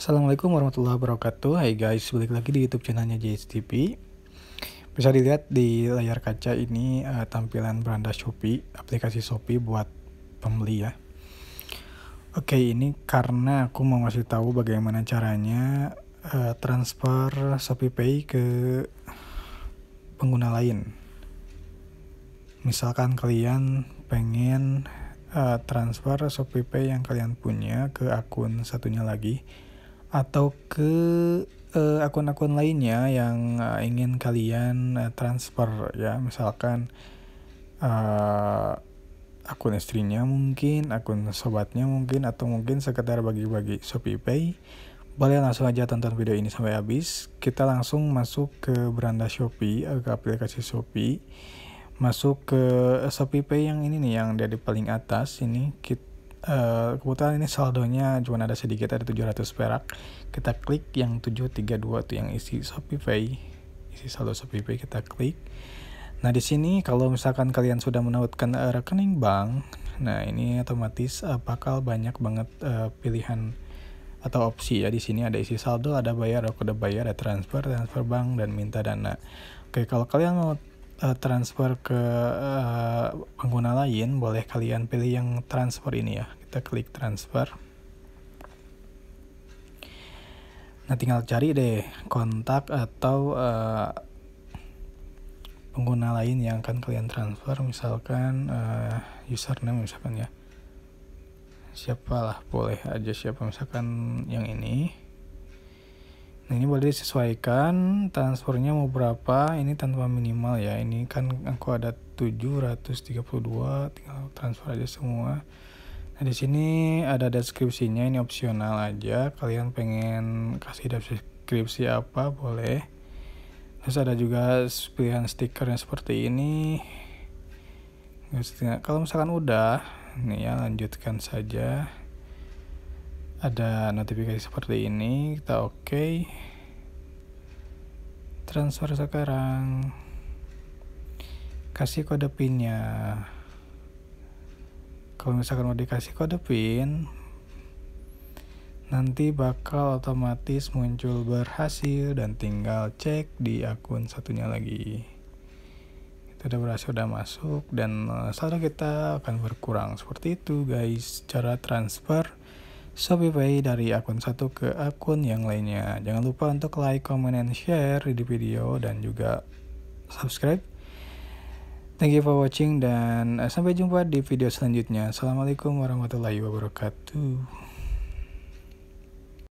Assalamualaikum warahmatullahi wabarakatuh Hai guys, balik lagi di youtube channelnya JSTP Bisa dilihat di layar kaca ini uh, tampilan beranda Shopee Aplikasi Shopee buat pembeli ya Oke ini karena aku mau ngasih tahu bagaimana caranya uh, transfer Shopee Pay ke pengguna lain Misalkan kalian pengen uh, transfer Shopee Pay yang kalian punya ke akun satunya lagi atau ke eh, akun-akun uh, lainnya yang uh, ingin kalian uh, transfer ya misalkan uh, akun istrinya mungkin akun sobatnya mungkin atau mungkin sekedar bagi-bagi Shopee Pay boleh langsung aja tonton video ini sampai habis kita langsung masuk ke beranda Shopee ke aplikasi Shopee masuk ke Shopee Pay yang ini nih yang dari paling atas ini kita Uh, kebetulan ini saldonya cuma ada sedikit ada 700 perak kita klik yang 732 tuh yang isi Shopee isi saldo Shopee kita klik nah di sini kalau misalkan kalian sudah menautkan uh, rekening bank nah ini otomatis uh, bakal banyak banget uh, pilihan atau opsi ya di sini ada isi saldo ada bayar ada kode bayar ada transfer transfer bank dan minta dana oke kalau kalian mau transfer ke uh, pengguna lain, boleh kalian pilih yang transfer ini ya kita klik transfer nah tinggal cari deh kontak atau uh, pengguna lain yang akan kalian transfer misalkan uh, username misalkan ya siapalah boleh aja siapa misalkan yang ini nah ini boleh disesuaikan transfernya mau berapa ini tanpa minimal ya ini kan aku ada 732 tinggal transfer aja semua Nah, di sini ada deskripsinya, ini opsional aja. Kalian pengen kasih deskripsi apa boleh. Terus ada juga pilihan stikernya seperti ini. Nah, kalau misalkan udah, nih ya lanjutkan saja. Ada notifikasi seperti ini, kita oke. Okay. Transfer sekarang. Kasih kode pinnya kalau misalkan mau dikasih kode pin nanti bakal otomatis muncul berhasil dan tinggal cek di akun satunya lagi itu udah berhasil udah masuk dan eh, saldo kita akan berkurang seperti itu guys cara transfer Shopify dari akun satu ke akun yang lainnya jangan lupa untuk like, comment, dan share di video dan juga subscribe Thank you for watching dan eh, sampai jumpa di video selanjutnya. Assalamualaikum warahmatullahi wabarakatuh.